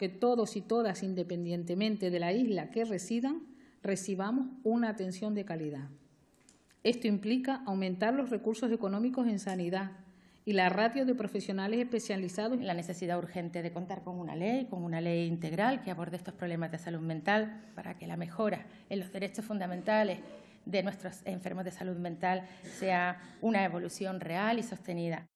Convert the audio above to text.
que todos y todas, independientemente de la isla que residan, recibamos una atención de calidad. Esto implica aumentar los recursos económicos en sanidad y la ratio de profesionales especializados. La necesidad urgente de contar con una ley, con una ley integral que aborde estos problemas de salud mental para que la mejora en los derechos fundamentales de nuestros enfermos de salud mental sea una evolución real y sostenida.